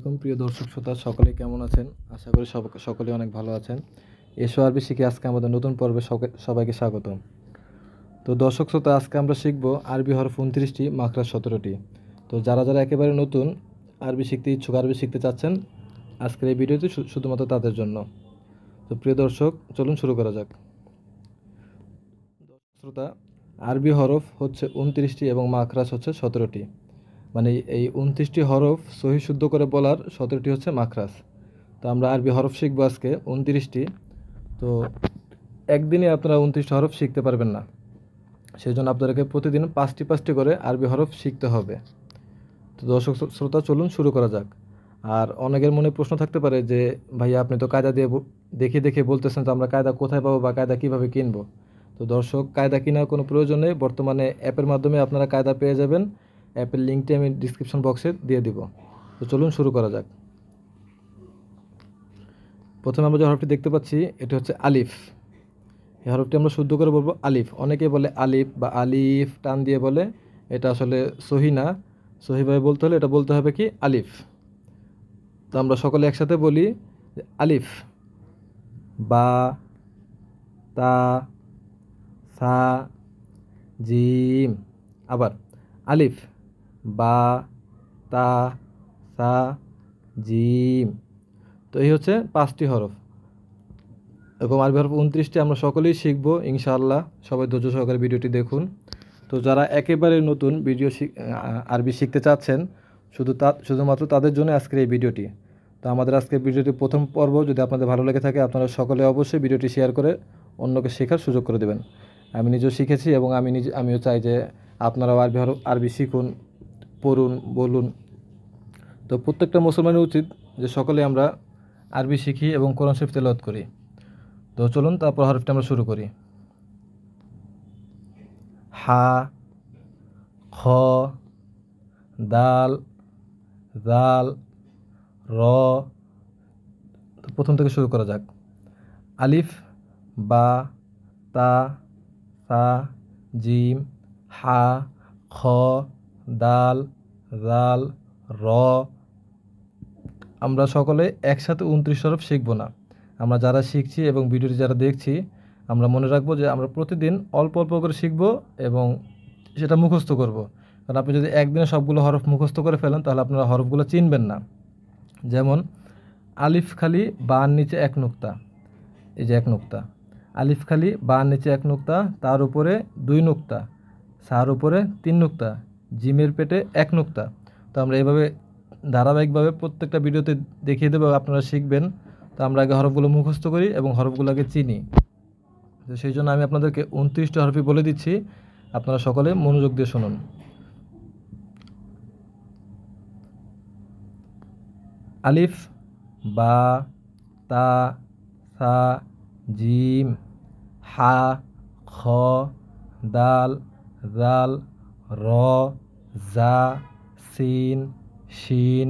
আসসালামাইকুম প্রিয় দর্শক শ্রোতা সকলে কেমন আছেন আশা করি সকলে অনেক ভালো আছেন এসো আরবি শিখে আজকে আমাদের নতুন পর্বে সবাইকে স্বাগত তো দর্শক শ্রোতা আজকে আমরা শিখব আরবি হরফ উনত্রিশটি মাখরা সতেরোটি তো যারা যারা একেবারে নতুন আরবি শিখতে ইচ্ছুক আরবি শিখতে চাচ্ছেন আজকের এই ভিডিওটি শুধুমাত্র তাদের জন্য তো প্রিয় দর্শক চলুন শুরু করা যাক শ্রোতা আরবি হরফ হচ্ছে উনত্রিশটি এবং মাখরাস হচ্ছে সতেরোটি মানে এই উনত্রিশটি হরফ সহি শুদ্ধ করে বলার সতেরোটি হচ্ছে মাখরাস তো আমরা আরবি হরফ শিখবো আজকে উনত্রিশটি তো একদিনে আপনারা উনত্রিশটি হরফ শিখতে পারবেন না সেই জন্য আপনাদেরকে প্রতিদিন পাঁচটি পাঁচটি করে আরবি হরফ শিখতে হবে তো দর্শক শ্রোতা চলুন শুরু করা যাক আর অনেকের মনে প্রশ্ন থাকতে পারে যে ভাইয়া আপনি তো কায়দা দিয়ে দেখে দেখে বলতেছেন তো আমরা কায়দা কোথায় পাবো বা কায়দা কীভাবে কিনবো তো দর্শক কায়দা কেনার কোনো প্রয়োজন নেই বর্তমানে অ্যাপের মাধ্যমে আপনারা কায়দা পেয়ে যাবেন অ্যাপের লিঙ্কটি আমি ডিসক্রিপশন বক্সে দিয়ে দিব তো চলুন শুরু করা যাক প্রথমে আমরা যে হরফটি দেখতে পাচ্ছি এটি হচ্ছে আলিফ এই হরফটি আমরা শুদ্ধ করে বলবো আলিফ অনেকে বলে আলিফ বা আলিফ টান দিয়ে বলে এটা আসলে সহি না সহিভাবে বলতে হলে এটা বলতে হবে কি আলিফ তো আমরা সকলে একসাথে বলি আলিফ বা তা সা জিম আবার আলিফ বা তা সা জিম তো এই হচ্ছে পাঁচটি হরফ এরকম আরবি হরফ উনত্রিশটি আমরা সকলেই শিখব ইনশাআল্লাহ সবাই ধৈর্য সহকারে ভিডিওটি দেখুন তো যারা একেবারে নতুন ভিডিও আরবি শিখতে চাচ্ছেন শুধু তা শুধুমাত্র তাদের জন্য আজকের এই ভিডিওটি তো আমাদের আজকের ভিডিওটি প্রথম পর্ব যদি আপনাদের ভালো লেগে থাকে আপনারা সকলে অবশ্যই ভিডিওটি শেয়ার করে অন্যকে শেখার সুযোগ করে দেবেন আমি নিজেও শিখেছি এবং আমি নিজে আমিও চাই যে আপনারাও আরবি আরবি শিখুন পড়ুন বলুন তো প্রত্যেকটা মুসলমানের উচিত যে সকলে আমরা আরবি শিখি এবং কোরআন শরীফ তেলাওয়াত করি তো চলুন তারপর হরফটা আমরা শুরু করি হা খ দাল দাল র তো প্রথম থেকে শুরু করা যাক আলিফ বা তা তা জিম হা খ দাল রাল র আমরা সকলে একসাথে উনত্রিশ সরফ শিখব না আমরা যারা শিখছি এবং ভিডিওটি যারা দেখছি আমরা মনে রাখবো যে আমরা প্রতিদিন অল্প অল্প করে শিখব এবং সেটা মুখস্থ করব। কারণ আপনি যদি একদিনে সবগুলো হরফ মুখস্থ করে ফেলেন তাহলে আপনারা হরফগুলো চিনবেন না যেমন আলিফ খালি বার নিচে এক নোক্তা এই যে এক নুক্তা আলিফ খালি বার নিচে এক নোক্তা তার উপরে দুই নুক্তা সার উপরে তিন নোক্তা জিমের পেটে এক নুক্তা তো আমরা এভাবে ধারাবাহিকভাবে প্রত্যেকটা ভিডিওতে দেখিয়ে দেবো আপনারা শিখবেন তো আমরা আগে হরফগুলো মুখস্থ করি এবং হরফগুলোকে চিনি তো সেই জন্য আমি আপনাদেরকে উনত্রিশটা হরফি বলে দিচ্ছি আপনারা সকলে মনোযোগ দিয়ে শুনুন আলিফ বা তা সা জিম হা খ দাল জাল র জা সিন শিন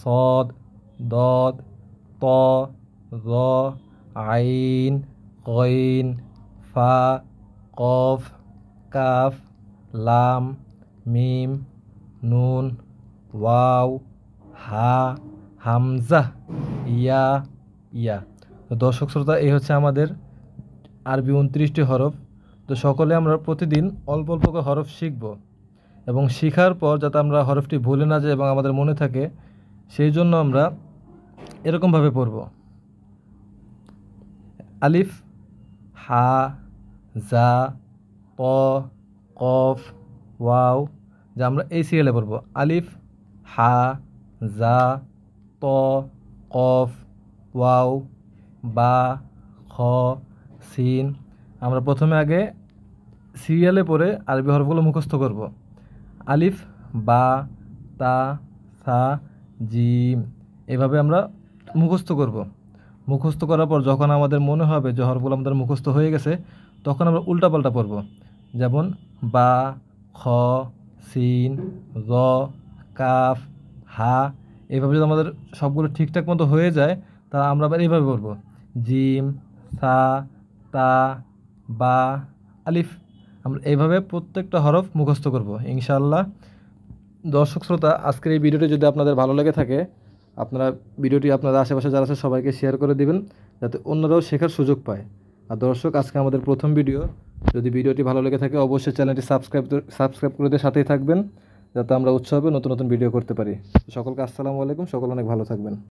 সদ দদ ত র আইন কইন ফা কফ কাফ লাম মিম নুন ওয়াও হা হামজা ইয়া ইয়া দর্শক শ্রোতা এই হচ্ছে আমাদের আরবি উনত্রিশটি হরফ তো সকলে আমরা প্রতিদিন অল্প অল্প করে হরফ শিখবো এবং শিখার পর যাতে আমরা হরফটি ভুলে না যাই এবং আমাদের মনে থাকে সেই জন্য আমরা এরকমভাবে পড়ব আলিফ হা জা প কফ ওয়াও যা আমরা এই সিরিয়ালে পড়ব আলিফ হা জা ত কফ ওয়াও বা খ সিন আমরা প্রথমে আগে সিরিয়ালে পড়ে আরবি হরফগুলো মুখস্থ করব আলিফ বা তা সা জিম এভাবে আমরা মুখস্থ করব মুখস্থ করার পর যখন আমাদের মনে হবে যে আমাদের মুখস্থ হয়ে গেছে তখন আমরা উল্টাপাল্টা পড়ব যেমন বা খ সিন র কাফ হা এভাবে যদি আমাদের সবগুলো ঠিকঠাক মতো হয়ে যায় তা আমরা আবার এইভাবে পড়ব জিম সা তা বা আলিফ আমরা এইভাবে প্রত্যেকটা হরফ মুখস্থ করব ইনশাআল্লাহ দর্শক শ্রোতা আজকের এই ভিডিওটি যদি আপনাদের ভালো লেগে থাকে আপনারা ভিডিওটি আপনাদের আশেপাশে যারা আছে সবাইকে শেয়ার করে দিবেন যাতে অন্যরাও শেখার সুযোগ পায় আর দর্শক আজকে আমাদের প্রথম ভিডিও যদি ভিডিওটি ভালো লেগে থাকে অবশ্যই চ্যানেলটি সাবস্ক্রাইব সাবস্ক্রাইব করে দিয়ে সাথেই থাকবেন যাতে আমরা উৎসাহ নতুন নতুন ভিডিও করতে পারি সকলকে আসসালামু আলাইকুম সকল অনেক ভালো থাকবেন